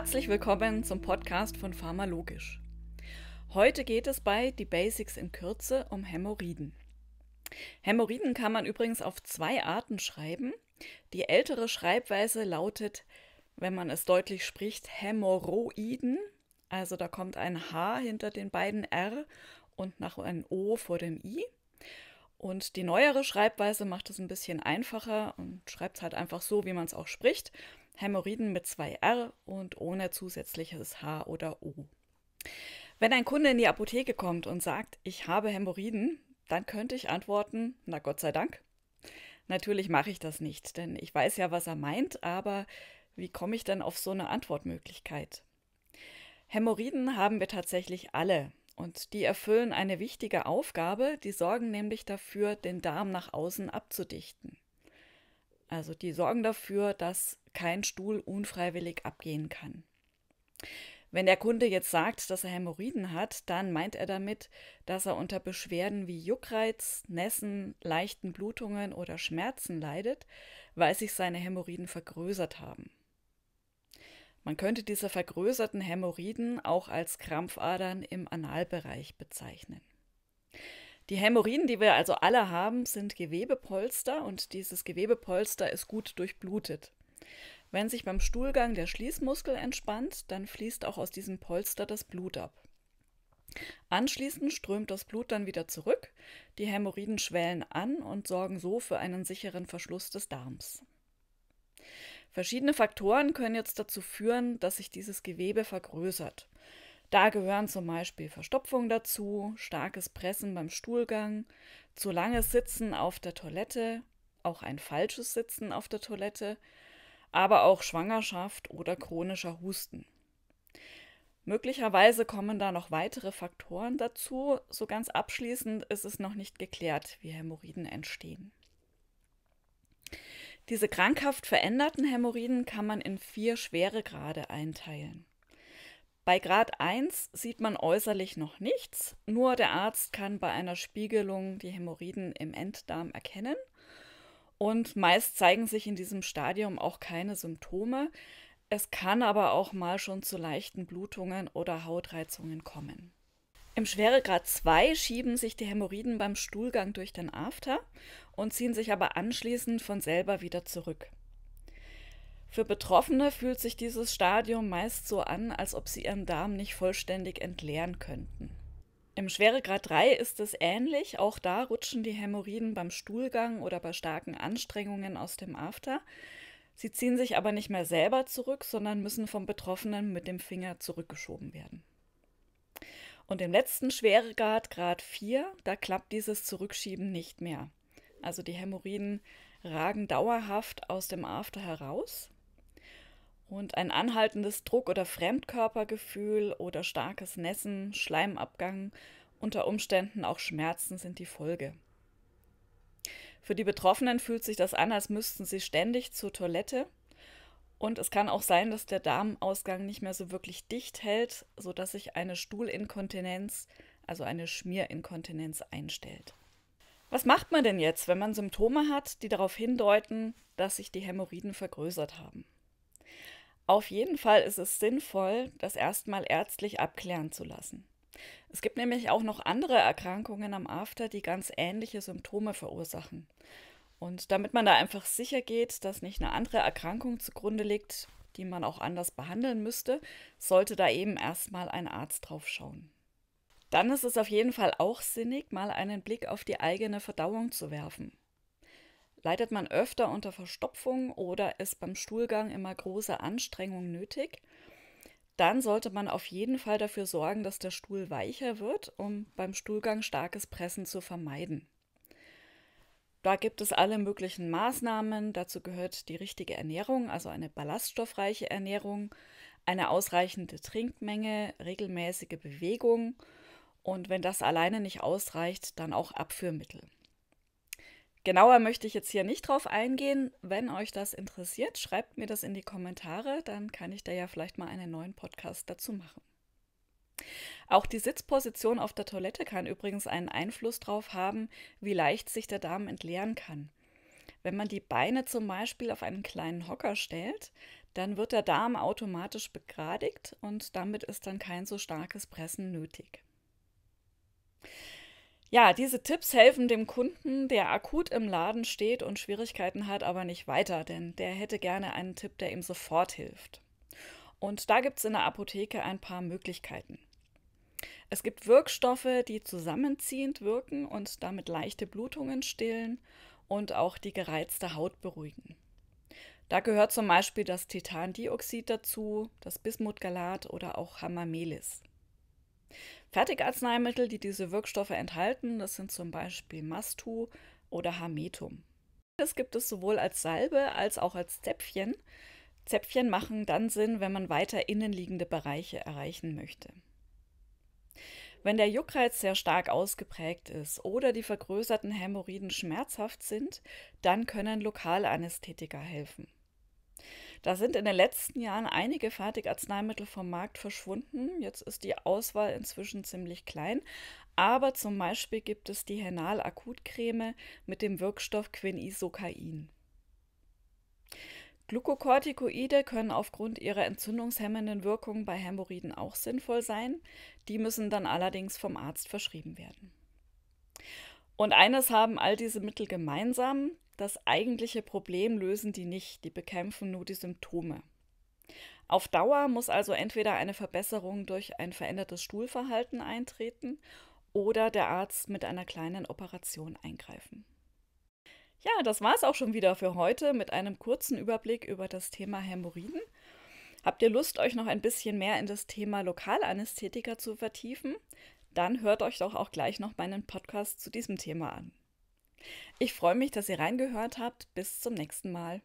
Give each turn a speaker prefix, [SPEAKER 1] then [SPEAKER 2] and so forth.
[SPEAKER 1] Herzlich willkommen zum Podcast von Pharmalogisch. Heute geht es bei Die Basics in Kürze um Hämorrhoiden. Hämorrhoiden kann man übrigens auf zwei Arten schreiben. Die ältere Schreibweise lautet, wenn man es deutlich spricht, Hämorrhoiden. Also da kommt ein H hinter den beiden R und nach ein O vor dem I. Und die neuere Schreibweise macht es ein bisschen einfacher und schreibt es halt einfach so, wie man es auch spricht. Hämorrhoiden mit 2R und ohne zusätzliches H oder O. Wenn ein Kunde in die Apotheke kommt und sagt, ich habe Hämorrhoiden, dann könnte ich antworten, na Gott sei Dank. Natürlich mache ich das nicht, denn ich weiß ja, was er meint, aber wie komme ich denn auf so eine Antwortmöglichkeit? Hämorrhoiden haben wir tatsächlich alle und die erfüllen eine wichtige Aufgabe, die sorgen nämlich dafür, den Darm nach außen abzudichten. Also die sorgen dafür, dass kein Stuhl unfreiwillig abgehen kann. Wenn der Kunde jetzt sagt, dass er Hämorrhoiden hat, dann meint er damit, dass er unter Beschwerden wie Juckreiz, Nässen, leichten Blutungen oder Schmerzen leidet, weil sich seine Hämorrhoiden vergrößert haben. Man könnte diese vergrößerten Hämorrhoiden auch als Krampfadern im Analbereich bezeichnen. Die Hämorrhoiden, die wir also alle haben, sind Gewebepolster und dieses Gewebepolster ist gut durchblutet. Wenn sich beim Stuhlgang der Schließmuskel entspannt, dann fließt auch aus diesem Polster das Blut ab. Anschließend strömt das Blut dann wieder zurück, die Hämorrhoiden schwellen an und sorgen so für einen sicheren Verschluss des Darms. Verschiedene Faktoren können jetzt dazu führen, dass sich dieses Gewebe vergrößert. Da gehören zum Beispiel Verstopfung dazu, starkes Pressen beim Stuhlgang, zu langes Sitzen auf der Toilette, auch ein falsches Sitzen auf der Toilette, aber auch Schwangerschaft oder chronischer Husten. Möglicherweise kommen da noch weitere Faktoren dazu. So ganz abschließend ist es noch nicht geklärt, wie Hämorrhoiden entstehen. Diese krankhaft veränderten Hämorrhoiden kann man in vier Schweregrade einteilen. Bei Grad 1 sieht man äußerlich noch nichts, nur der Arzt kann bei einer Spiegelung die Hämorrhoiden im Enddarm erkennen und meist zeigen sich in diesem Stadium auch keine Symptome. Es kann aber auch mal schon zu leichten Blutungen oder Hautreizungen kommen. Im Schweregrad 2 schieben sich die Hämorrhoiden beim Stuhlgang durch den After und ziehen sich aber anschließend von selber wieder zurück. Für Betroffene fühlt sich dieses Stadium meist so an, als ob sie ihren Darm nicht vollständig entleeren könnten. Im Schweregrad 3 ist es ähnlich. Auch da rutschen die Hämorrhoiden beim Stuhlgang oder bei starken Anstrengungen aus dem After. Sie ziehen sich aber nicht mehr selber zurück, sondern müssen vom Betroffenen mit dem Finger zurückgeschoben werden. Und im letzten Schweregrad, Grad 4, da klappt dieses Zurückschieben nicht mehr. Also die Hämorrhoiden ragen dauerhaft aus dem After heraus und ein anhaltendes Druck- oder Fremdkörpergefühl oder starkes Nässen, Schleimabgang, unter Umständen auch Schmerzen sind die Folge. Für die Betroffenen fühlt sich das an, als müssten sie ständig zur Toilette. Und es kann auch sein, dass der Darmausgang nicht mehr so wirklich dicht hält, sodass sich eine Stuhlinkontinenz, also eine Schmierinkontinenz einstellt. Was macht man denn jetzt, wenn man Symptome hat, die darauf hindeuten, dass sich die Hämorrhoiden vergrößert haben? Auf jeden Fall ist es sinnvoll, das erstmal ärztlich abklären zu lassen. Es gibt nämlich auch noch andere Erkrankungen am After, die ganz ähnliche Symptome verursachen. Und damit man da einfach sicher geht, dass nicht eine andere Erkrankung zugrunde liegt, die man auch anders behandeln müsste, sollte da eben erstmal ein Arzt drauf schauen. Dann ist es auf jeden Fall auch sinnig, mal einen Blick auf die eigene Verdauung zu werfen. Leidet man öfter unter Verstopfung oder ist beim Stuhlgang immer große Anstrengung nötig, dann sollte man auf jeden Fall dafür sorgen, dass der Stuhl weicher wird, um beim Stuhlgang starkes Pressen zu vermeiden. Da gibt es alle möglichen Maßnahmen. Dazu gehört die richtige Ernährung, also eine ballaststoffreiche Ernährung, eine ausreichende Trinkmenge, regelmäßige Bewegung und wenn das alleine nicht ausreicht, dann auch Abführmittel. Genauer möchte ich jetzt hier nicht drauf eingehen. Wenn euch das interessiert, schreibt mir das in die Kommentare, dann kann ich da ja vielleicht mal einen neuen Podcast dazu machen. Auch die Sitzposition auf der Toilette kann übrigens einen Einfluss darauf haben, wie leicht sich der Darm entleeren kann. Wenn man die Beine zum Beispiel auf einen kleinen Hocker stellt, dann wird der Darm automatisch begradigt und damit ist dann kein so starkes Pressen nötig. Ja, diese Tipps helfen dem Kunden, der akut im Laden steht und Schwierigkeiten hat, aber nicht weiter, denn der hätte gerne einen Tipp, der ihm sofort hilft. Und da gibt es in der Apotheke ein paar Möglichkeiten. Es gibt Wirkstoffe, die zusammenziehend wirken und damit leichte Blutungen stillen und auch die gereizte Haut beruhigen. Da gehört zum Beispiel das Titandioxid dazu, das Bismutgalat oder auch Hamamelis. Fertigarzneimittel, die diese Wirkstoffe enthalten, das sind zum Beispiel Mastu oder Hametum. Das gibt es sowohl als Salbe als auch als Zäpfchen. Zäpfchen machen dann Sinn, wenn man weiter innenliegende Bereiche erreichen möchte. Wenn der Juckreiz sehr stark ausgeprägt ist oder die vergrößerten Hämorrhoiden schmerzhaft sind, dann können Lokalanästhetika helfen. Da sind in den letzten Jahren einige Fertigarzneimittel vom Markt verschwunden. Jetzt ist die Auswahl inzwischen ziemlich klein. Aber zum Beispiel gibt es die Henal-Akutcreme mit dem Wirkstoff Quinisokain. Glukokortikoide können aufgrund ihrer entzündungshemmenden Wirkung bei Hämorrhoiden auch sinnvoll sein. Die müssen dann allerdings vom Arzt verschrieben werden. Und eines haben all diese Mittel gemeinsam. Das eigentliche Problem lösen die nicht, die bekämpfen nur die Symptome. Auf Dauer muss also entweder eine Verbesserung durch ein verändertes Stuhlverhalten eintreten oder der Arzt mit einer kleinen Operation eingreifen. Ja, das war es auch schon wieder für heute mit einem kurzen Überblick über das Thema Hämorrhoiden. Habt ihr Lust, euch noch ein bisschen mehr in das Thema Lokalanästhetika zu vertiefen? Dann hört euch doch auch gleich noch meinen Podcast zu diesem Thema an. Ich freue mich, dass ihr reingehört habt. Bis zum nächsten Mal.